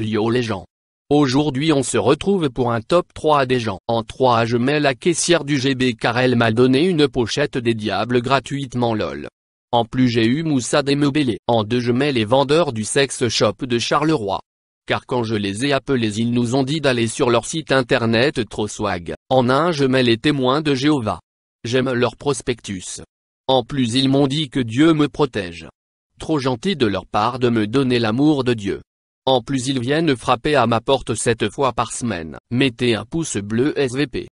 Yo les gens. Aujourd'hui on se retrouve pour un top 3 des gens. En 3 je mets la caissière du GB car elle m'a donné une pochette des diables gratuitement lol. En plus j'ai eu Moussa des Meublés. En 2 je mets les vendeurs du sex shop de Charleroi. Car quand je les ai appelés ils nous ont dit d'aller sur leur site internet trop swag. En 1 je mets les témoins de Jéhovah. J'aime leur prospectus. En plus ils m'ont dit que Dieu me protège. Trop gentil de leur part de me donner l'amour de Dieu. En plus ils viennent frapper à ma porte 7 fois par semaine. Mettez un pouce bleu SVP.